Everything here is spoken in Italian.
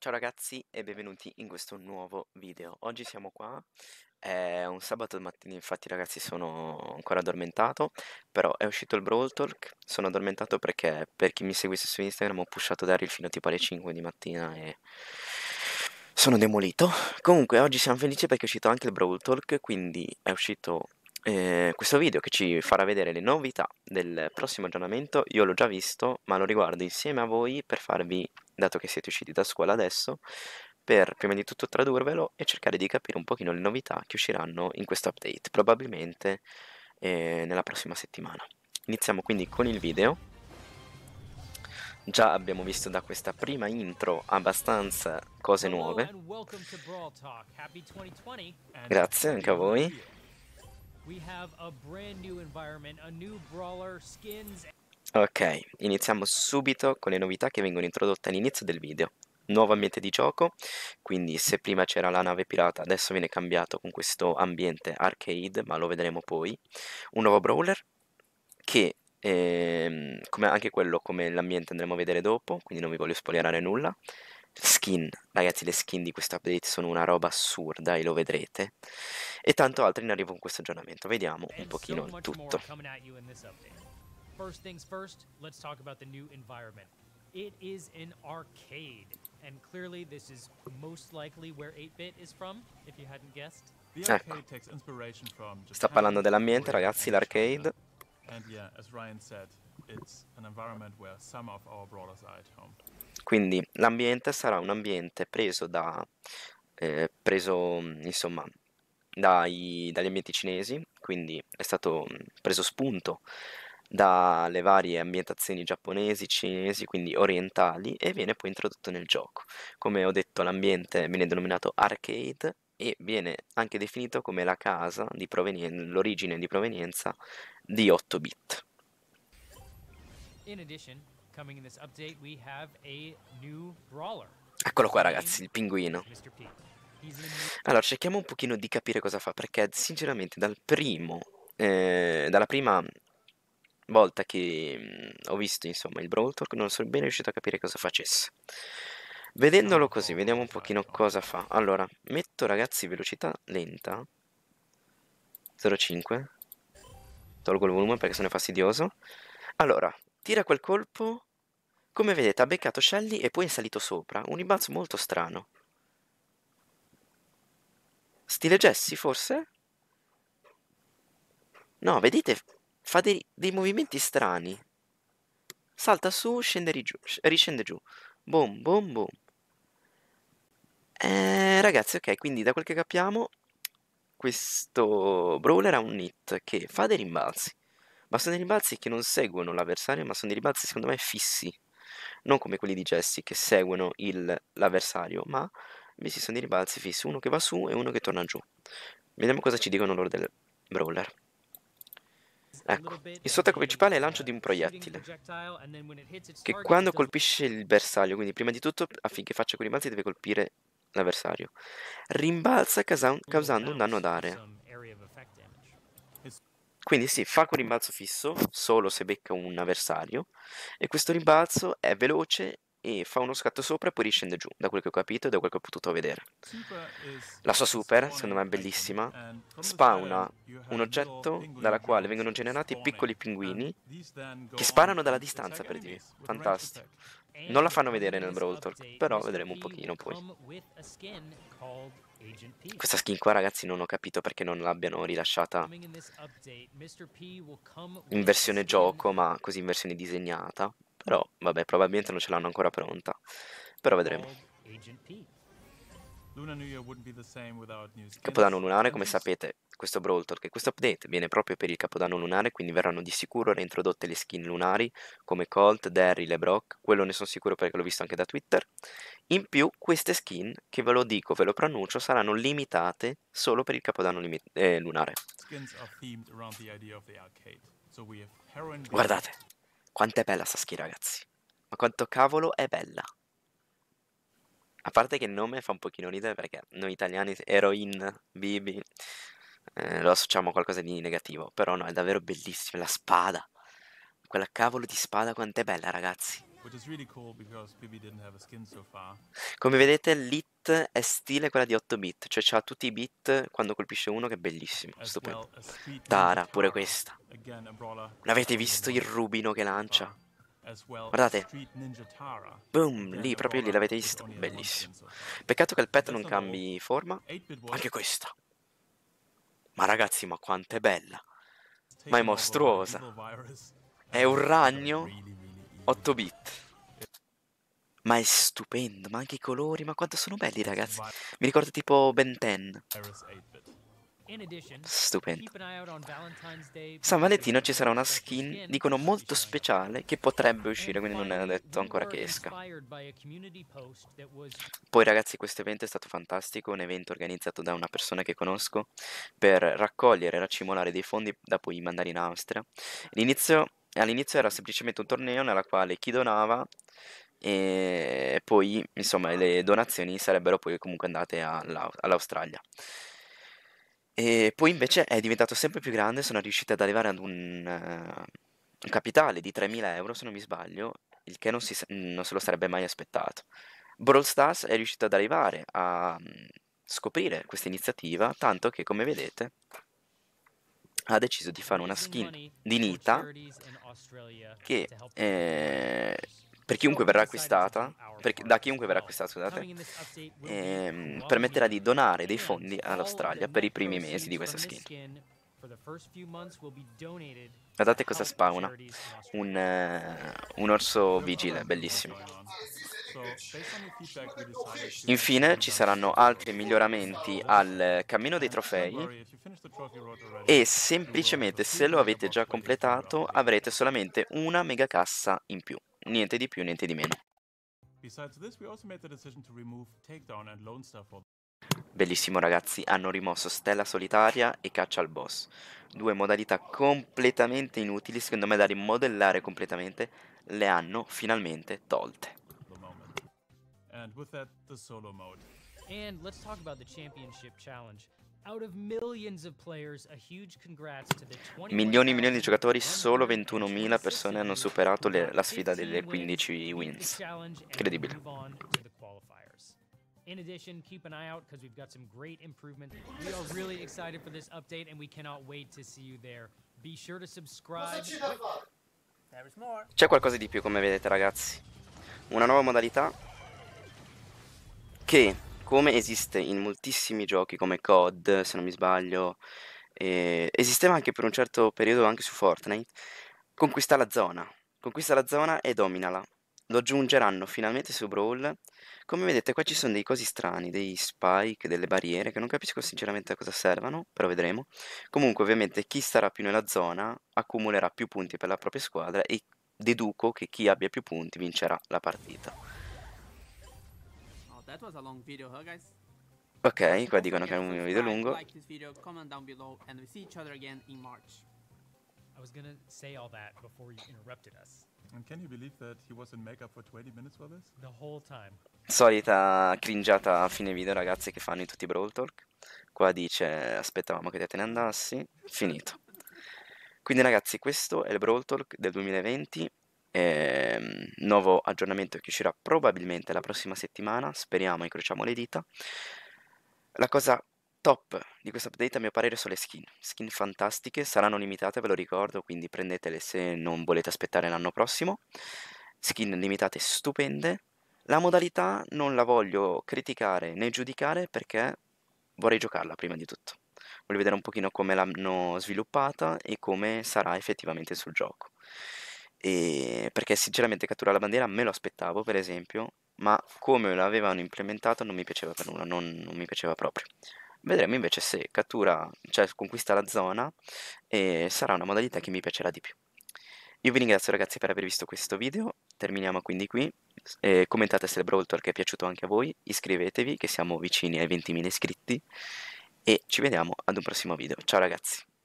Ciao ragazzi e benvenuti in questo nuovo video. Oggi siamo qua, è un sabato mattina, infatti ragazzi sono ancora addormentato, però è uscito il Brawl Talk, sono addormentato perché per chi mi seguisse su Instagram ho pushato Daryl fino tipo alle 5 di mattina e sono demolito. Comunque oggi siamo felici perché è uscito anche il Brawl Talk, quindi è uscito eh, questo video che ci farà vedere le novità del prossimo aggiornamento io l'ho già visto ma lo riguardo insieme a voi per farvi, dato che siete usciti da scuola adesso, per prima di tutto tradurvelo e cercare di capire un pochino le novità che usciranno in questo update, probabilmente eh, nella prossima settimana. Iniziamo quindi con il video. Già abbiamo visto da questa prima intro abbastanza cose nuove. Grazie anche a voi. We have a brand new environment, a new brawler, skins... Ok, iniziamo subito con le novità che vengono introdotte all'inizio del video. Nuovo ambiente di gioco, quindi se prima c'era la nave pirata adesso viene cambiato con questo ambiente arcade, ma lo vedremo poi. Un nuovo brawler che eh, come anche quello come l'ambiente andremo a vedere dopo, quindi non vi voglio spoilerare nulla skin, ragazzi le skin di questo update sono una roba assurda e lo vedrete e tanto altro in arrivo con questo aggiornamento, vediamo un pochino il tutto. It is an arcade, and clearly this is most likely where 8-Bit is from, if you hadn't guessed. Ecco. Sta parlando dell'ambiente, ragazzi, l'arcade. And yeah, as Ryan said, it's an environment where some of our brawlers are at home. Quindi l'ambiente sarà un ambiente preso, da, eh, preso mhmm, insomma, dai, dagli ambienti cinesi, quindi è stato mhmm, preso spunto dalle varie ambientazioni giapponesi, cinesi, quindi orientali, e viene poi introdotto nel gioco. Come ho detto, l'ambiente viene denominato arcade e viene anche definito come la casa, di provenienza, l'origine di provenienza di 8 bit. In addition, Eccolo qua ragazzi, il pinguino. Allora, cerchiamo un pochino di capire cosa fa, perché sinceramente dal primo, eh, dalla prima volta che mm, ho visto insomma il Brawl Talk non sono ben riuscito a capire cosa facesse. Vedendolo così, vediamo un pochino cosa fa. Allora, metto ragazzi velocità lenta, 0,5, tolgo il volume perché sono fastidioso. Allora, tira quel colpo come vedete ha beccato Shelly e poi è salito sopra, un rimbalzo molto strano. Stile Jesse forse? No, vedete, fa dei, dei movimenti strani. Salta su, scende giù, riscende giù. Boom, boom, boom. Eh, ragazzi, ok, quindi da quel che capiamo, questo brawler ha un hit che fa dei rimbalzi. Ma sono dei rimbalzi che non seguono l'avversario, ma sono dei rimbalzi secondo me fissi non come quelli di Jesse che seguono il, l'avversario, ma questi sono dei ribalzi fissi, uno che va su e uno che torna giù. Vediamo cosa ci dicono loro del brawler. Ecco, il suo attacco eh, principale è il lancio eh, di un proiettile, che quando colpisce il bersaglio, quindi prima di tutto affinché faccia quei ribalzi deve colpire l'avversario, rimbalza causando un danno ad area. Quindi sì, fa quel rimbalzo fisso solo se becca un avversario e questo rimbalzo è veloce e fa uno scatto sopra e poi riscende giù, da quello che ho capito e da quello che ho potuto vedere. La sua super, secondo me è bellissima, spawna un oggetto dalla quale vengono generati piccoli pinguini che sparano dalla distanza per dire. Fantastico. Non la fanno vedere nel Brawl Talk, però vedremo un pochino poi. Questa skin qua ragazzi non ho capito perché non l'abbiano rilasciata in versione gioco ma così in versione disegnata Però vabbè probabilmente non ce l'hanno ancora pronta Però vedremo Capodanno lunare, come sapete, questo Brawl Talk e questo update viene proprio per il Capodanno lunare, quindi verranno di sicuro reintrodotte le skin lunari come Colt, Daryl e Brock, quello ne sono sicuro perché l'ho visto anche da Twitter. In più, queste skin, che ve lo dico, ve lo preannuncio, saranno limitate solo per il Capodanno limi- eh, lunare. Guardate, quanto è bella sta skin, ragazzi. Ma quanto cavolo è bella. A parte che il nome fa un pochino ridere perché noi italiani eroin, bibi, eh, lo associamo a qualcosa di negativo, però no, è davvero bellissimo, la spada. Quella cavolo di spada quant'è bella, ragazzi. Come vedete, l'hit è stile quella di 8 bit, cioè ha tutti i bit quando colpisce uno che è bellissimo, stupendo. Tara, pure questa. L'avete visto il rubino che lancia? Guardate. Boom, lì, proprio lì l'avete visto. Bellissimo. Peccato che il pet non cambi forma. Anche questa. Ma ragazzi, ma quanto è bella. Ma è mostruosa. È un ragno 8 bit. Ma è stupendo, ma anche i colori, ma quanto sono belli ragazzi. Mi ricordo tipo Ben 10. Stupendo. San Valentino ci sarà una skin, dicono, molto speciale che potrebbe uscire, quindi non è detto ancora che esca. Poi ragazzi, questo evento è stato fantastico, un evento organizzato da una persona che conosco per raccogliere e raccimolare dei fondi da poi mandare in Austria. All'inizio, all'inizio era semplicemente un torneo nella quale chi donava e poi insomma le donazioni sarebbero poi comunque andate all'Australia. E poi invece è diventato sempre più grande, sono riusciti ad arrivare ad un, uh, un capitale di 3.000 euro, se non mi sbaglio, il che non, si, non, se lo sarebbe mai aspettato. Brawl Stars è riuscito ad arrivare a mm, scoprire questa iniziativa, tanto che, come vedete, ha deciso di fare una skin di Nita che eh, per chiunque verrà acquistata, per, da chiunque verrà acquistata, scusate, ehm, permetterà di donare dei fondi all'Australia per i primi mesi di questa skin. Guardate cosa spawna, un, uh, un orso vigile, bellissimo. Infine ci saranno altri miglioramenti al cammino dei trofei e semplicemente se lo avete già completato avrete solamente una megacassa in più niente di più, niente di meno. Bellissimo ragazzi, hanno rimosso Stella Solitaria e Caccia al Boss, due modalità completamente inutili, secondo me da rimodellare completamente, le hanno finalmente tolte. And with that, the solo mode. And let's talk about the championship challenge. Milioni e milioni di giocatori, solo 21.000 persone hanno superato le, la sfida delle 15 wins. Incredibile. In addition, keep an eye out because we've got some great improvements. We are really excited for this update and we cannot wait to see you there. Be sure to subscribe. C'è qualcosa di più come vedete ragazzi. Una nuova modalità che come esiste in moltissimi giochi come COD, se non mi sbaglio, eh, esisteva anche per un certo periodo anche su Fortnite, conquista la zona, conquista la zona e dominala. Lo aggiungeranno finalmente su Brawl. Come vedete qua ci sono dei cosi strani, dei spike, delle barriere che non capisco sinceramente a cosa servano, però vedremo. Comunque ovviamente chi starà più nella zona accumulerà più punti per la propria squadra e deduco che chi abbia più punti vincerà la partita. Ok, qua dicono che è un video lungo. I was gonna say all that before you interrupted us. And can you believe that he was in makeup for 20 minutes for this? The whole time. Solita cringiata a fine video, ragazzi, che fanno in tutti i Brawl Talk. Qua dice, aspettavamo che te ne andassi. Finito. Quindi ragazzi, questo è il Brawl Talk del 2020 eh, nuovo aggiornamento che uscirà probabilmente la prossima settimana, speriamo, incrociamo le dita. La cosa top di questo update a mio parere sono le skin, skin fantastiche, saranno limitate ve lo ricordo, quindi prendetele se non volete aspettare l'anno prossimo, skin limitate stupende, la modalità non la voglio criticare né giudicare perché vorrei giocarla prima di tutto, voglio vedere un pochino come l'hanno sviluppata e come sarà effettivamente sul gioco. E perché sinceramente catturare la bandiera me lo aspettavo, per esempio, ma come l'avevano implementato non mi piaceva per nulla, non, non mi piaceva proprio. Vedremo invece se cattura, cioè conquista la zona, e sarà una modalità che mi piacerà di più. Io vi ringrazio ragazzi per aver visto questo video, terminiamo quindi qui, eh, commentate se il Brawl Talk è piaciuto anche a voi, iscrivetevi che siamo vicini ai 20.000 iscritti e ci vediamo ad un prossimo video, ciao ragazzi!